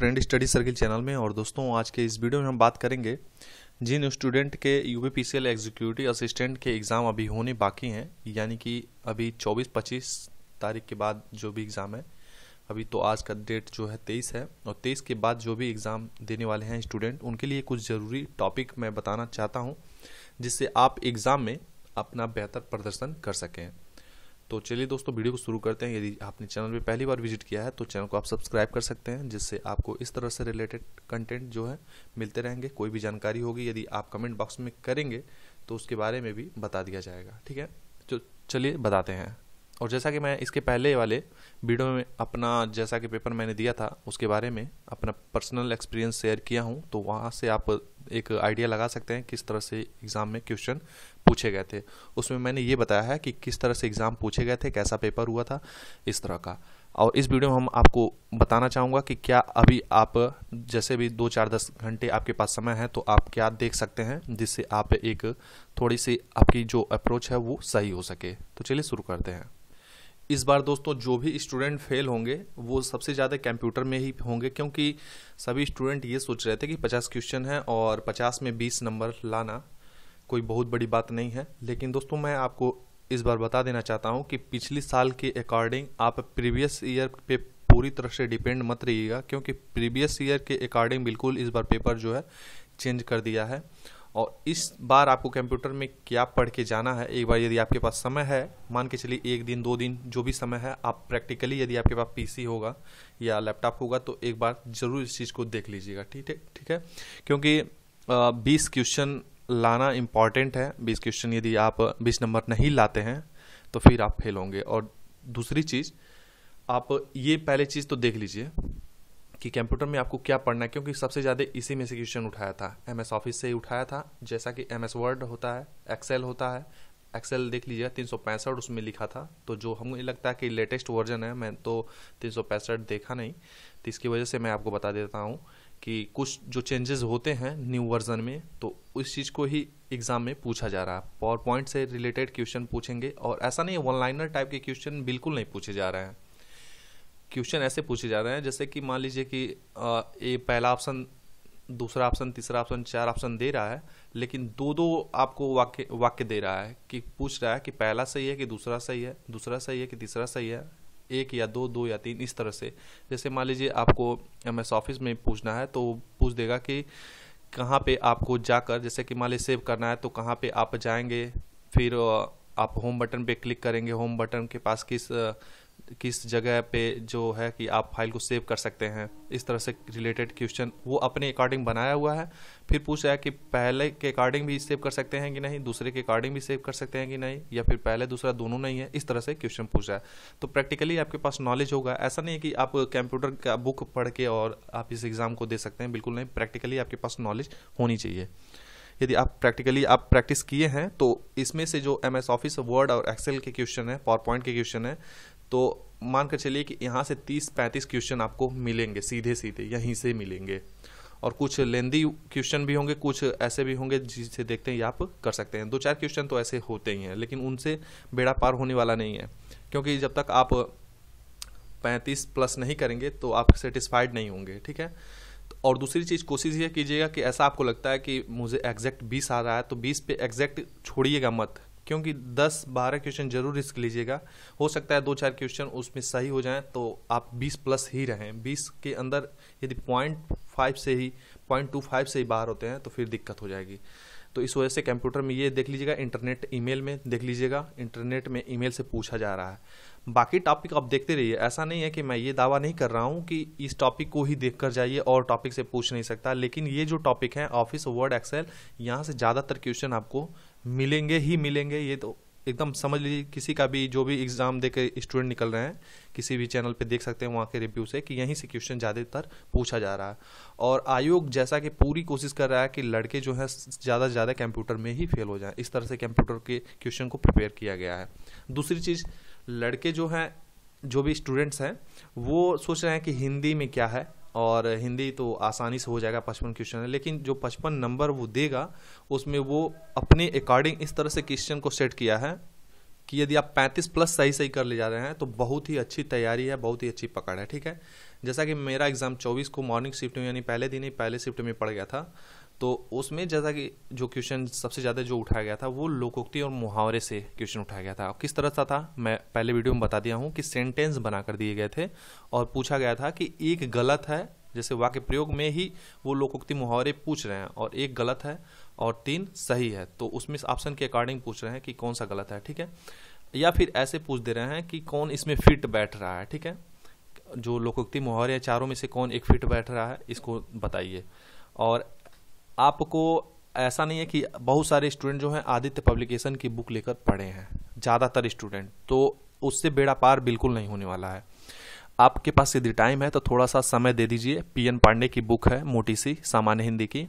friend study circle channel में और दोस्तों आज के इस वीडियो में हम बात करेंगे जिन स्टूडेंट के यू पी एग्जीक्यूटिव असिस्टेंट के एग्ज़ाम अभी होने बाकी हैं यानी कि अभी 24-25 तारीख के बाद जो भी एग्ज़ाम है अभी तो आज का डेट जो है 23 है और 23 के बाद जो भी एग्ज़ाम देने वाले हैं स्टूडेंट उनके लिए कुछ ज़रूरी टॉपिक मैं बताना चाहता हूँ जिससे आप एग्ज़ाम में अपना बेहतर प्रदर्शन कर सकें तो चलिए दोस्तों वीडियो को शुरू करते हैं यदि आपने चैनल पे पहली बार विजिट किया है तो चैनल को आप सब्सक्राइब कर सकते हैं जिससे आपको इस तरह से रिलेटेड कंटेंट जो है मिलते रहेंगे कोई भी जानकारी होगी यदि आप कमेंट बॉक्स में करेंगे तो उसके बारे में भी बता दिया जाएगा ठीक है तो चलिए बताते हैं और जैसा कि मैं इसके पहले वाले वीडियो में अपना जैसा कि पेपर मैंने दिया था उसके बारे में अपना पर्सनल एक्सपीरियंस शेयर किया हूँ तो वहाँ से आप एक आइडिया लगा सकते हैं किस तरह से एग्ज़ाम में क्वेश्चन पूछे गए थे उसमें मैंने ये बताया है कि किस तरह से एग्ज़ाम पूछे गए थे कैसा पेपर हुआ था इस तरह का और इस वीडियो में हम आपको बताना चाहूँगा कि क्या अभी आप जैसे भी दो चार दस घंटे आपके पास समय है तो आप क्या देख सकते हैं जिससे आप एक थोड़ी सी आपकी जो अप्रोच है वो सही हो सके तो चलिए शुरू करते हैं इस बार दोस्तों जो भी स्टूडेंट फेल होंगे वो सबसे ज़्यादा कंप्यूटर में ही होंगे क्योंकि सभी स्टूडेंट ये सोच रहे थे कि 50 क्वेश्चन हैं और 50 में 20 नंबर लाना कोई बहुत बड़ी बात नहीं है लेकिन दोस्तों मैं आपको इस बार बता देना चाहता हूँ कि पिछले साल के अकॉर्डिंग आप प्रीवियस ईयर पे पूरी तरह से डिपेंड मत रहिएगा क्योंकि प्रीवियस ईयर के अकॉर्डिंग बिल्कुल इस बार पेपर जो है चेंज कर दिया है और इस बार आपको कंप्यूटर में क्या पढ़ के जाना है एक बार यदि आपके पास समय है मान के चलिए एक दिन दो दिन जो भी समय है आप प्रैक्टिकली यदि आपके पास पीसी होगा या लैपटॉप होगा तो एक बार ज़रूर इस चीज़ को देख लीजिएगा ठीक है ठीक है क्योंकि बीस क्वेश्चन लाना इम्पॉर्टेंट है बीस क्वेश्चन यदि आप बीस नंबर नहीं लाते हैं तो फिर आप फेल होंगे और दूसरी चीज़ आप ये पहले चीज़ तो देख लीजिए कि कंप्यूटर में आपको क्या पढ़ना है क्योंकि सबसे ज़्यादा इसी में से क्वेश्चन उठाया था एम एस ऑफिस से ही उठाया था जैसा कि एम एस वर्ड होता है एक्सेल होता है एक्सेल देख लीजिए तीन सौ पैंसठ उसमें लिखा था तो जो हमें लगता है कि लेटेस्ट वर्जन है मैं तो तीन सौ पैंसठ देखा नहीं तो इसकी वजह से मैं आपको बता देता हूँ कि कुछ जो चेंजेस होते हैं न्यू वर्जन में तो उस चीज़ को ही एग्ज़ाम में पूछा जा रहा है पावर पॉइंट से रिलेटेड क्वेश्चन पूछेंगे और ऐसा नहीं है वन लाइनर टाइप के क्वेश्चन बिल्कुल नहीं पूछे जा रहे हैं क्वेश्चन ऐसे पूछे जा रहे हैं जैसे कि मान लीजिए कि ये पहला ऑप्शन दूसरा ऑप्शन तीसरा ऑप्शन चार ऑप्शन दे रहा है लेकिन दो दो आपको वाक्य वाक्य दे रहा है कि पूछ रहा है कि पहला सही है कि दूसरा सही है दूसरा सही है कि तीसरा सही है एक या दो दो या तीन इस तरह से जैसे मान लीजिए आपको एम एस ऑफिस में पूछना है तो पूछ देगा कि कहाँ पे आपको जाकर जैसे कि मान लीजिए सेव करना है तो कहाँ पे आप जाएंगे फिर आप होम बटन पे क्लिक करेंगे होम बटन के पास किस किस जगह पे जो है कि आप फाइल को सेव कर सकते हैं इस तरह से रिलेटेड क्वेश्चन वो अपने अकॉर्डिंग बनाया हुआ है फिर पूछा है कि पहले के अकॉर्डिंग भी सेव कर सकते हैं कि नहीं दूसरे के अकॉर्डिंग भी सेव कर सकते हैं कि नहीं या फिर पहले दूसरा दोनों नहीं है इस तरह से क्वेश्चन पूछा है तो प्रैक्टिकली आपके पास नॉलेज होगा ऐसा नहीं है कि आप कंप्यूटर का बुक पढ़ के और आप इस एग्ज़ाम को दे सकते हैं बिल्कुल नहीं प्रैक्टिकली आपके पास नॉलेज होनी चाहिए यदि आप प्रैक्टिकली आप प्रैक्टिस किए हैं तो इसमें से जो एम एस ऑफिस वर्ड और एक्सेल के क्वेश्चन है पावर पॉइंट के क्वेश्चन है तो मान कर चलिए कि यहाँ से 30-35 क्वेश्चन आपको मिलेंगे सीधे सीधे यहीं से मिलेंगे और कुछ लेंदी क्वेश्चन भी होंगे कुछ ऐसे भी होंगे जिसे देखते हैं आप कर सकते हैं दो चार क्वेश्चन तो ऐसे होते ही हैं लेकिन उनसे बेड़ा पार होने वाला नहीं है क्योंकि जब तक आप पैंतीस प्लस नहीं करेंगे तो आप सेटिस्फाइड नहीं होंगे ठीक है तो और दूसरी चीज़ कोशिश ये कीजिएगा कि ऐसा आपको लगता है कि मुझे एग्जैक्ट बीस आ रहा है तो बीस पे एग्जैक्ट छोड़िएगा मत क्योंकि 10-12 क्वेश्चन जरूर रिस्क लीजिएगा हो सकता है दो चार क्वेश्चन उसमें सही हो जाएं तो आप 20 प्लस ही रहें 20 के अंदर यदि पॉइंट फाइव से ही पॉइंट टू फाइव से ही बाहर होते हैं तो फिर दिक्कत हो जाएगी तो इस वजह से कंप्यूटर में ये देख लीजिएगा इंटरनेट ईमेल में देख लीजिएगा इंटरनेट में ईमेल से पूछा जा रहा है बाकी टॉपिक आप देखते रहिए ऐसा नहीं है कि मैं ये दावा नहीं कर रहा हूँ कि इस टॉपिक को ही देख कर जाइए और टॉपिक से पूछ नहीं सकता लेकिन ये जो टॉपिक है ऑफिस वर्ड एक्सेल यहाँ से ज़्यादातर क्वेश्चन आपको मिलेंगे ही मिलेंगे ये तो एकदम समझ लीजिए किसी का भी जो भी एग्ज़ाम दे के स्टूडेंट निकल रहे हैं किसी भी चैनल पे देख सकते हैं वहाँ के रिव्यू से कि यहीं से क्वेश्चन ज़्यादातर पूछा जा रहा है और आयोग जैसा कि पूरी कोशिश कर रहा है कि लड़के जो हैं ज़्यादा से ज़्यादा कंप्यूटर में ही फेल हो जाएं इस तरह से कंप्यूटर के क्वेश्चन को प्रिपेयर किया गया है दूसरी चीज़ लड़के जो हैं जो भी स्टूडेंट्स हैं वो सोच रहे हैं कि हिंदी में क्या है और हिंदी तो आसानी से हो जाएगा पचपन क्वेश्चन है लेकिन जो पचपन नंबर वो देगा उसमें वो अपने अकॉर्डिंग इस तरह से क्वेश्चन को सेट किया है कि यदि आप 35 प्लस सही सही कर ले जा रहे हैं तो बहुत ही अच्छी तैयारी है बहुत ही अच्छी पकड़ है ठीक है जैसा कि मेरा एग्ज़ाम 24 को मॉर्निंग शिफ्ट में यानी पहले दिन ही पहले शिफ्ट में पड़ गया था तो उसमें जैसा कि जो क्वेश्चन सबसे ज़्यादा जो उठाया गया था वो लोकोक्ति और मुहावरे से क्वेश्चन उठाया गया था किस तरह सा था मैं पहले वीडियो में बता दिया हूँ कि सेंटेंस बनाकर दिए गए थे और पूछा गया था कि एक गलत है जैसे वाक्य प्रयोग में ही वो लोकोक्ति मुहावरे पूछ रहे हैं और एक गलत है और तीन सही है तो उसमें ऑप्शन के अकॉर्डिंग पूछ रहे हैं कि कौन सा गलत है ठीक है या फिर ऐसे पूछ दे रहे हैं कि कौन इसमें फिट बैठ रहा है ठीक है जो लोकोक्ति मुहावरे चारों में से कौन एक फिट बैठ रहा है इसको बताइए और आपको ऐसा नहीं है कि बहुत सारे स्टूडेंट जो हैं आदित्य पब्लिकेशन की बुक लेकर पढ़े हैं ज़्यादातर स्टूडेंट तो उससे बेड़ा पार बिल्कुल नहीं होने वाला है आपके पास यदि टाइम है तो थोड़ा सा समय दे दीजिए पी एन पांडे की बुक है मोटी सी सामान्य हिंदी की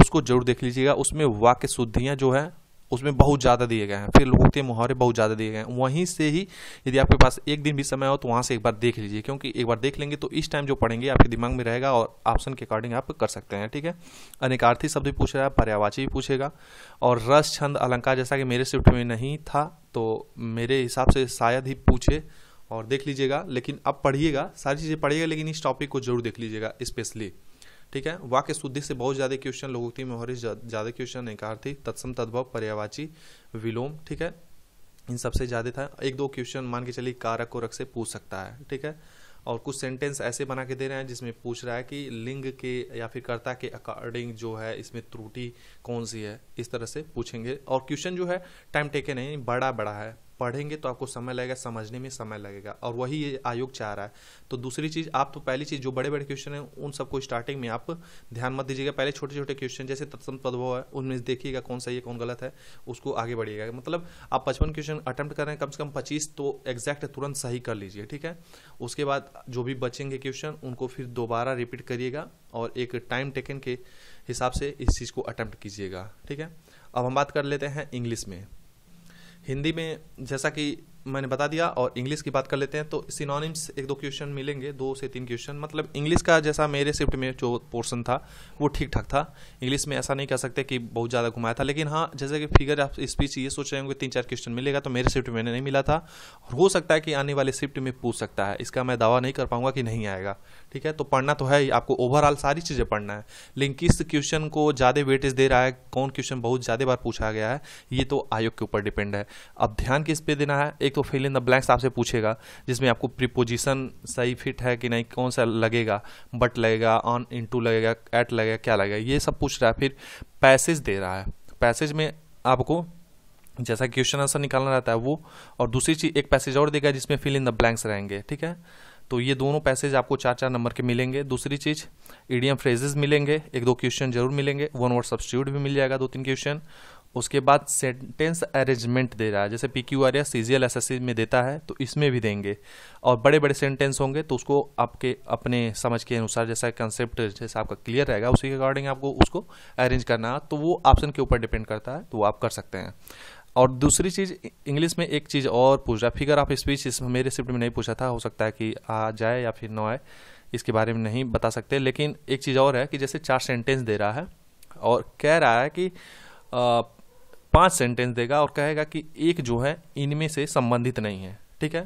उसको जरूर देख लीजिएगा उसमें वाक्य शुद्धियाँ जो है उसमें बहुत ज़्यादा दिए गए हैं फिर लोगों के मुहावरे बहुत ज़्यादा दिए गए हैं वहीं से ही यदि आपके पास एक दिन भी समय हो तो वहाँ से एक बार देख लीजिए क्योंकि एक बार देख लेंगे तो इस टाइम जो पढ़ेंगे आपके दिमाग में रहेगा और ऑप्शन के अकॉर्डिंग आप कर सकते हैं ठीक है अनेकार्थी शब्द भी पूछ रहा है पर्यावाची भी पूछेगा और रस छंद अलंकार जैसा कि मेरे शिफ्ट में नहीं था तो मेरे हिसाब से शायद ही पूछे और देख लीजिएगा लेकिन अब पढ़िएगा सारी चीज़ें पढ़िएगा लेकिन इस टॉपिक को जरूर देख लीजिएगा स्पेशली ठीक है वाक्य शुद्धि से बहुत ज़्यादा क्वेश्चन लघुक्ति मोहरिश ज़्यादा क्वेश्चन थी तत्सम तद्भव पर्यावाची विलोम ठीक है इन सबसे ज़्यादा था एक दो क्वेश्चन मान के चलिए कारक और रक से पूछ सकता है ठीक है और कुछ सेंटेंस ऐसे बना के दे रहे हैं जिसमें पूछ रहा है कि लिंग के या फिर कर्ता के अकॉर्डिंग जो है इसमें त्रुटि कौन सी है इस तरह से पूछेंगे और क्वेश्चन जो है टाइम टेके नहीं बड़ा बड़ा है पढ़ेंगे तो आपको समय लगेगा समझने में समय लगेगा और वही ये आयोग चाह रहा है तो दूसरी चीज़ आप तो पहली चीज़ जो बड़े बड़े क्वेश्चन हैं उन सबको स्टार्टिंग में आप ध्यान मत दीजिएगा पहले छोटे छोटे क्वेश्चन जैसे तत्सम पदभाव है उनमें देखिएगा कौन सही है कौन गलत है उसको आगे बढ़िएगा मतलब आप पचपन क्वेश्चन अटैम्प्ट करें कम से कम पच्चीस तो एग्जैक्ट तुरंत सही कर लीजिए ठीक है उसके बाद जो भी बचेंगे क्वेश्चन उनको फिर दोबारा रिपीट करिएगा और एक टाइम टेकन के हिसाब से इस चीज़ को अटैम्प्ट कीजिएगा ठीक है अब हम बात कर लेते हैं इंग्लिश में हिंदी में जैसा कि मैंने बता दिया और इंग्लिश की बात कर लेते हैं तो सिनोनिम्स एक दो क्वेश्चन मिलेंगे दो से तीन क्वेश्चन मतलब इंग्लिश का जैसा मेरे शिफ्ट में जो पोर्शन था वो ठीक ठाक था इंग्लिश में ऐसा नहीं कह सकते कि बहुत ज़्यादा घुमाया था लेकिन हाँ जैसे कि फिगर आप स्पीच ये सोच रहे होंगे तीन चार क्वेश्चन मिलेगा तो मेरे शिफ्ट में नहीं मिला था और हो सकता है कि आने वाले शिफ्ट में पूछ सकता है इसका मैं दावा नहीं कर पाऊंगा कि नहीं आएगा ठीक है तो पढ़ना तो है ही आपको ओवरऑल सारी चीज़ें पढ़ना है लेकिन किस क्वेश्चन को ज़्यादा वेटेज दे रहा है कौन क्वेश्चन बहुत ज़्यादा बार पूछा गया है ये तो आयोग के ऊपर डिपेंड है अब ध्यान किस पे देना है एक तो फिल इन द ब्लैंक्स आपसे पूछेगा जिसमें आपको प्रिपोजिशन सही फिट है कि नहीं कौन सा लगेगा बट लगेगा ऑन इन टू लगेगा एट लगेगा क्या लगेगा ये सब पूछ रहा है फिर पैसेज दे रहा है पैसेज में आपको जैसा क्वेश्चन आंसर निकालना रहता है वो और दूसरी चीज़ एक पैसेज और देगा जिसमें फिल इन द ब्लैंक्स रहेंगे ठीक है तो ये दोनों पैसेज आपको चार चार नंबर के मिलेंगे दूसरी चीज़ ईडीएम फ्रेजेस मिलेंगे एक दो क्वेश्चन जरूर मिलेंगे वन वर्ड सब्सिट्यूट भी मिल जाएगा दो तीन क्वेश्चन उसके बाद सेंटेंस अरेंजमेंट दे रहा है जैसे पी क्यू आर या C G L S S C में देता है तो इसमें भी देंगे और बड़े बड़े सेंटेंस होंगे तो उसको आपके अपने समझ के अनुसार जैसा कंसेप्ट जैसा आपका क्लियर रहेगा उसी के अकॉर्डिंग आपको उसको अरेंज करना तो वो ऑप्शन के ऊपर डिपेंड करता है तो वो आप कर सकते हैं और दूसरी चीज़ इंग्लिश में एक चीज़ और पूछ रहा फिगर ऑफ स्पीच इस मेरे शिफ्ट में नहीं पूछा था हो सकता है कि आ जाए या फिर न आए इसके बारे में नहीं बता सकते लेकिन एक चीज़ और है कि जैसे चार सेंटेंस दे रहा है और कह रहा है कि आ, पांच सेंटेंस देगा और कहेगा कि एक जो है इनमें से संबंधित नहीं है ठीक है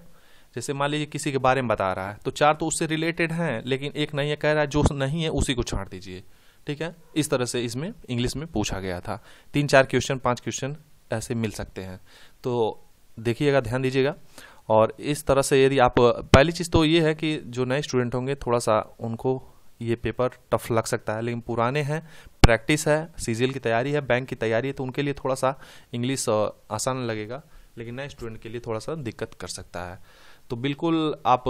जैसे मान लीजिए किसी के बारे में बता रहा है तो चार तो उससे रिलेटेड हैं लेकिन एक नहीं है कह रहा है जो नहीं है उसी को छाट दीजिए ठीक है इस तरह से इसमें इंग्लिश में पूछा गया था तीन चार क्वेश्चन पाँच क्वेश्चन ऐसे मिल सकते हैं तो देखिएगा ध्यान दीजिएगा और इस तरह से यदि आप पहली चीज़ तो ये है कि जो नए स्टूडेंट होंगे थोड़ा सा उनको ये पेपर टफ लग सकता है लेकिन पुराने हैं प्रैक्टिस है सीजीएल की तैयारी है बैंक की तैयारी है तो उनके लिए थोड़ा सा इंग्लिश आसान लगेगा लेकिन नए स्टूडेंट के लिए थोड़ा सा दिक्कत कर सकता है तो बिल्कुल आप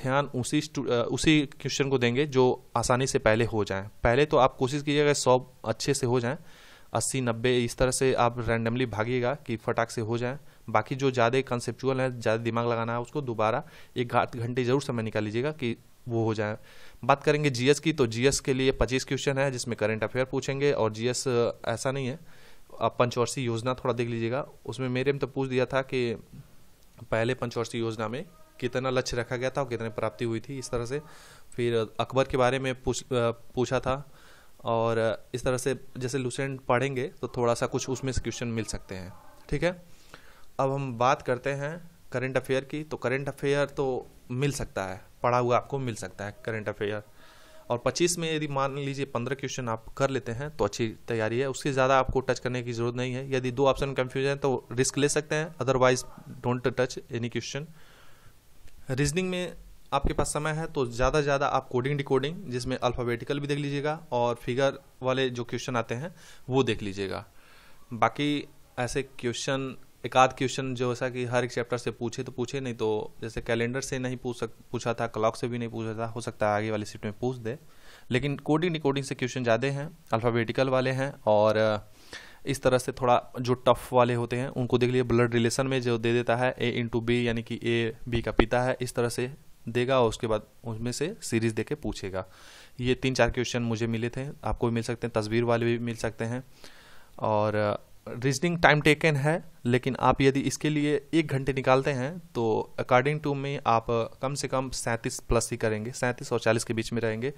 ध्यान उसी उसी क्वेश्चन को देंगे जो आसानी से पहले हो जाएं पहले तो आप कोशिश कीजिएगा सौ अच्छे से हो जाएं अस्सी नब्बे इस तरह से आप रैंडमली भागिएगा कि फटाक से हो जाएं बाकी जो ज़्यादा कंसेप्चुअल है ज़्यादा दिमाग लगाना है उसको दोबारा एक घंटे जरूर समय निकाल लीजिएगा कि वो हो जाए बात करेंगे जीएस की तो जीएस के लिए पच्चीस क्वेश्चन है जिसमें करंट अफेयर पूछेंगे और जीएस ऐसा नहीं है आप पंचवर्षीय योजना थोड़ा देख लीजिएगा उसमें मेरे में तो पूछ दिया था कि पहले पंचवर्षीय योजना में कितना लक्ष्य रखा गया था और कितनी प्राप्ति हुई थी इस तरह से फिर अकबर के बारे में पूछ पूछा था और इस तरह से जैसे लूसेंट पढ़ेंगे तो थोड़ा सा कुछ उसमें से क्वेश्चन मिल सकते हैं ठीक है अब हम बात करते हैं करंट अफेयर की तो करंट अफेयर तो मिल सकता है पढ़ा हुआ आपको मिल सकता है करंट अफेयर और 25 में यदि मान लीजिए 15 क्वेश्चन आप कर लेते हैं तो अच्छी तैयारी है उससे ज़्यादा आपको टच करने की ज़रूरत नहीं है यदि दो ऑप्शन कंफ्यूज हैं तो रिस्क ले सकते हैं otherwise don't touch any question reasoning में आपके पास समय है तो ज़्यादा से ज़्यादा आप कोडिंग डिकोडिंग जिसमें अल्फ़ाबेटिकल भी देख लीजिएगा और फिगर वाले जो क्वेश्चन आते हैं वो देख लीजिएगा बाकी ऐसे क्वेश्चन एक आध क्वेश्चन जो ऐसा कि हर एक चैप्टर से पूछे तो पूछे नहीं तो जैसे कैलेंडर से नहीं पूछ सक पूछा था क्लॉक से भी नहीं पूछा था हो सकता है आगे वाली सीट में पूछ दे लेकिन कोडिंग डिकोडिंग से क्वेश्चन ज़्यादा हैं अल्फ़ाबेटिकल वाले हैं और इस तरह से थोड़ा जो टफ वाले होते हैं उनको देख लिए ब्लड रिलेशन में जो दे देता है ए इंटू बी यानी कि ए बी का पिता है इस तरह से देगा और उसके बाद उसमें से सीरीज दे के पूछेगा ये तीन चार क्वेश्चन मुझे मिले थे आपको भी मिल सकते हैं तस्वीर वाले भी मिल सकते हैं और रीजनिंग टाइम टेकन है लेकिन आप यदि इसके लिए एक घंटे निकालते हैं तो अकॉर्डिंग टू मी आप कम से कम सैंतीस प्लस ही करेंगे सैंतीस और चालीस के बीच में रहेंगे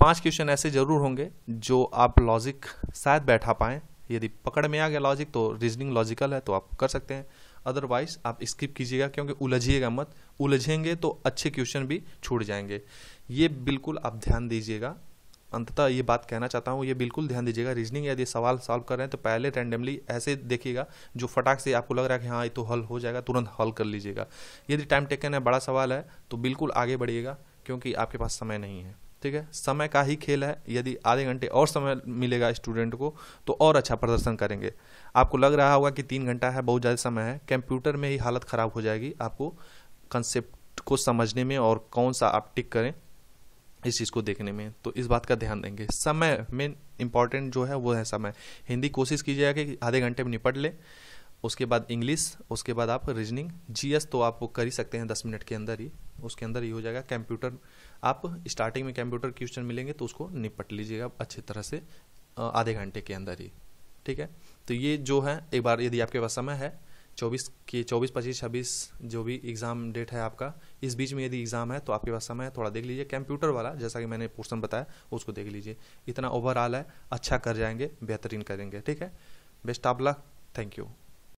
पांच क्वेश्चन ऐसे ज़रूर होंगे जो आप लॉजिक शायद बैठा पाएँ यदि पकड़ में आ गया लॉजिक तो रीजनिंग लॉजिकल है तो आप कर सकते हैं अदरवाइज आप स्किप कीजिएगा क्योंकि उलझिएगा मत उलझेंगे तो अच्छे क्वेश्चन भी छूट जाएंगे ये बिल्कुल आप ध्यान दीजिएगा अंततः ये बात कहना चाहता हूँ ये बिल्कुल ध्यान दीजिएगा रीजनिंग यदि सवाल सॉल्व कर रहे हैं तो पहले रैंडमली ऐसे देखिएगा जो फटाक से आपको लग रहा है कि हाँ ये तो हल हो जाएगा तुरंत हल कर लीजिएगा यदि टाइम टेकन है बड़ा सवाल है तो बिल्कुल आगे बढ़िएगा क्योंकि आपके पास समय नहीं है ठीक है समय का ही खेल है यदि आधे घंटे और समय मिलेगा स्टूडेंट को तो और अच्छा प्रदर्शन करेंगे आपको लग रहा होगा कि तीन घंटा है बहुत ज़्यादा समय है कंप्यूटर में ही हालत ख़राब हो जाएगी आपको कंसेप्ट को समझने में और कौन सा आप टिक करें इस चीज़ को देखने में तो इस बात का ध्यान देंगे समय मेन इम्पॉर्टेंट जो है वो है समय हिंदी कोशिश कीजिएगा कि आधे घंटे में निपट लें उसके बाद इंग्लिश उसके बाद आप रीजनिंग जीएस तो आप कर ही सकते हैं दस मिनट के अंदर ही उसके अंदर ही हो जाएगा कंप्यूटर आप स्टार्टिंग में कंप्यूटर क्वेश्चन मिलेंगे तो उसको निपट लीजिएगा अच्छी तरह से आधे घंटे के अंदर ही ठीक है तो ये जो है एक बार यदि आपके पास समय है चौबीस के चौबीस पच्चीस छब्बीस जो भी एग्ज़ाम डेट है आपका इस बीच में यदि एग्ज़ाम है तो आपके पास समय है थोड़ा देख लीजिए कंप्यूटर वाला जैसा कि मैंने पोर्सन बताया उसको देख लीजिए इतना ओवरऑल है अच्छा कर जाएंगे बेहतरीन करेंगे ठीक है best of luck thank you